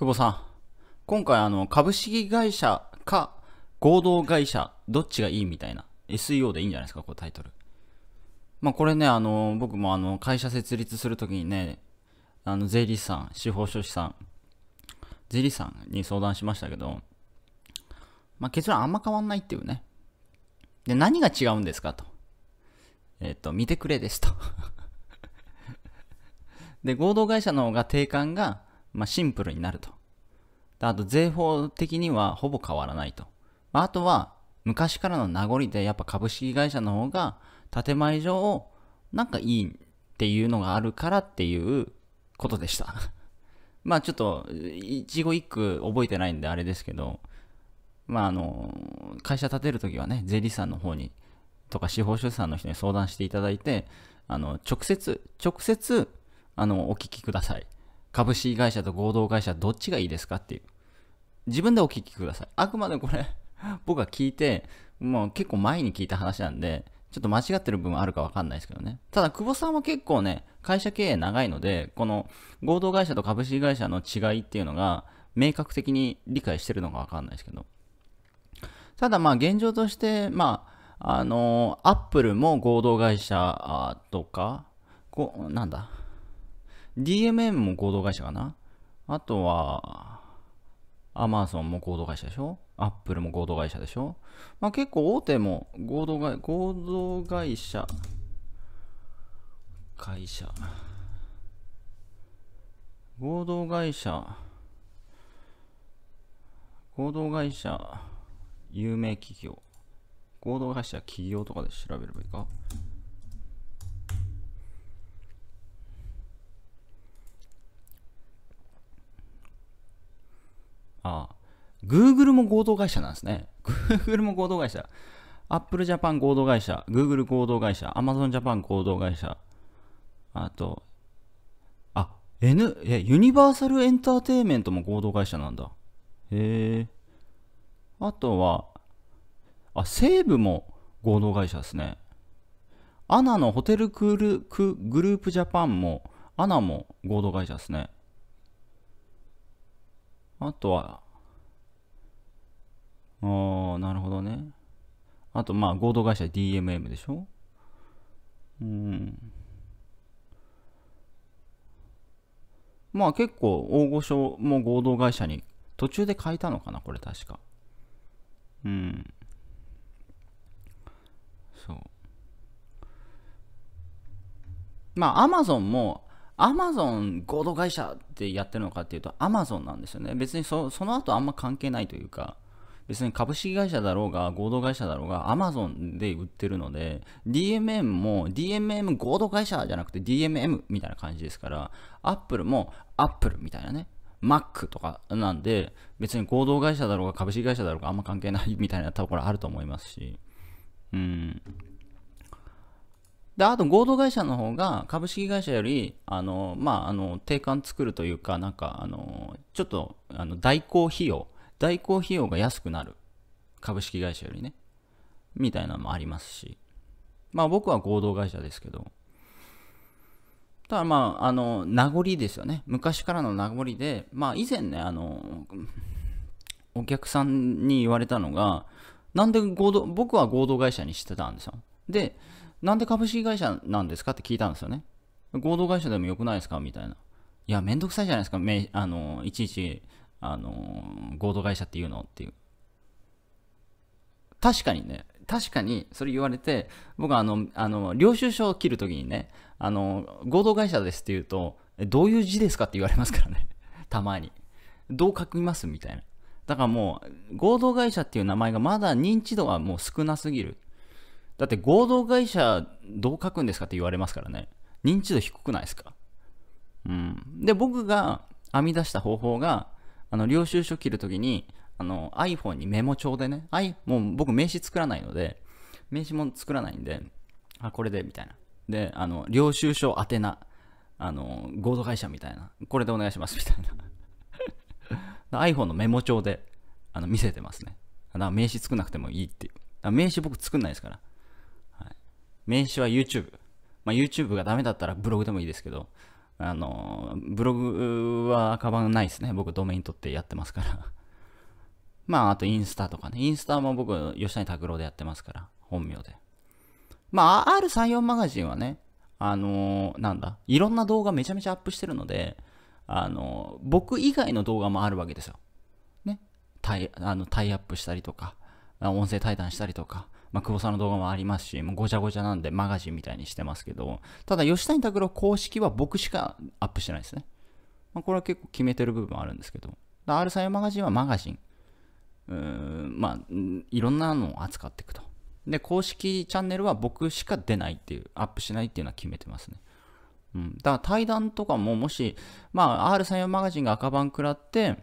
久保さん、今回あの、株式会社か合同会社、どっちがいいみたいな、SEO でいいんじゃないですか、こうタイトル。まあこれね、あの、僕もあの、会社設立するときにね、あの、税理士さん、司法書士さん、税理士さんに相談しましたけど、まあ結論あんま変わんないっていうね。で、何が違うんですかと。えっ、ー、と、見てくれですと で、合同会社の方が定款がまあ、シンプルになると。あと税法的にはほぼ変わらないと。あとは昔からの名残でやっぱ株式会社の方が建前上をなんかいいっていうのがあるからっていうことでした まあちょっと一語一句覚えてないんであれですけど、まああの、会社建てるときはね、税理士さんの方にとか司法書士さんの人に相談していただいて、あの、直接、直接、あの、お聞きください。株式会社と合同会社どっちがいいですかっていう。自分でお聞きください。あくまでこれ 僕が聞いて、もう結構前に聞いた話なんで、ちょっと間違ってる部分あるかわかんないですけどね。ただ、久保さんは結構ね、会社経営長いので、この合同会社と株式会社の違いっていうのが、明確的に理解してるのかわかんないですけど。ただ、まあ、現状として、まあ、あの、アップルも合同会社とか、こう、なんだ、DMM も合同会社かなあとは、Amazon も合同会社でしょ ?Apple も合同会社でしょまあ結構大手も合同会、合同会社、会社、合同会社、合同会社、有名企業、合同会社企業とかで調べればいいかああ。Google も合同会社なんですね。Google も合同会社。Apple Japan 合同会社。Google 合同会社。Amazon Japan 合同会社。あと、あ、N、え、ユニバーサルエンターテイメントも合同会社なんだ。へえ。あとは、あ、西武も合同会社ですね。アナのホテルクールグループジャパンも、アナも合同会社ですね。あとは、ああ、なるほどね。あと、まあ、合同会社 DMM でしょうん。まあ結構大御所も合同会社に途中で変えたのかな、これ確か。うん。そう。まあ、アマゾンもアマゾン合同会社ってやってるのかっていうと、アマゾンなんですよね。別にそその後あんま関係ないというか、別に株式会社だろうが、合同会社だろうが、アマゾンで売ってるので、DMM も DMM 合同会社じゃなくて DMM みたいな感じですから、Apple も Apple みたいなね、Mac とかなんで、別に合同会社だろうが株式会社だろうがあんま関係ないみたいなところあると思いますし、うん。で、あと合同会社の方が株式会社より、あの、まあ、あの、定款作るというか、なんか、あの、ちょっと、あの、代行費用、代行費用が安くなる。株式会社よりね。みたいなのもありますし。まあ僕は合同会社ですけど。ただまあ、あの、名残ですよね。昔からの名残で、まあ以前ね、あの、お客さんに言われたのが、なんで合同、僕は合同会社にしてたんですよ。で、なんで株式会社なんですかって聞いたんですよね。合同会社でもよくないですかみたいな。いや、めんどくさいじゃないですか。めあのいちいちあの合同会社っていうのっていう。確かにね、確かにそれ言われて、僕はあの、あの領収書を切るときにね、あの、合同会社ですって言うと、どういう字ですかって言われますからね。たまに。どう書きますみたいな。だからもう、合同会社っていう名前がまだ認知度はもう少なすぎる。だって合同会社どう書くんですかって言われますからね。認知度低くないですかうん。で、僕が編み出した方法が、あの、領収書切るときに、あの、iPhone にメモ帳でね、I、もう僕名刺作らないので、名刺も作らないんで、あ、これで、みたいな。で、あの、領収書宛名、あの、合同会社みたいな。これでお願いします、みたいな。iPhone のメモ帳で、あの、見せてますね。だから名刺作んなくてもいいっていう。名刺僕作んないですから。名刺は YouTube。まあ、YouTube がダメだったらブログでもいいですけど、あの、ブログはカバンないですね。僕ドメイン取ってやってますから。まあ、あとインスタとかね。インスタも僕、吉谷拓郎でやってますから。本名で。まあ、R34 マガジンはね、あのー、なんだ、いろんな動画めちゃめちゃアップしてるので、あのー、僕以外の動画もあるわけですよ。ね。タイ、あの、タイアップしたりとか、音声対談したりとか、まあ、久保さんの動画もありますし、もうごちゃごちゃなんでマガジンみたいにしてますけど、ただ吉谷拓郎公式は僕しかアップしてないですね。まあ、これは結構決めてる部分あるんですけど、R 3 4マガジンはマガジン。うーん、まあ、いろんなのを扱っていくと。で、公式チャンネルは僕しか出ないっていう、アップしないっていうのは決めてますね。うん、だから対談とかももし、まあ、R34 マガジンが赤番食らって、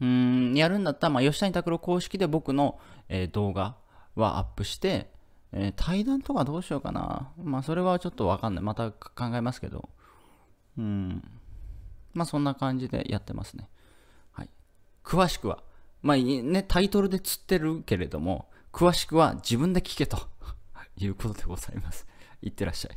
うん、やるんだったら、まあ、吉谷拓郎公式で僕の、えー、動画はアップして、えー、対談とかどうしようかな。まあ、それはちょっとわかんない。また考えますけど。うん。まあ、そんな感じでやってますね。はい。詳しくは、まあ、ね、タイトルで釣ってるけれども、詳しくは自分で聞けということでございます。いってらっしゃい。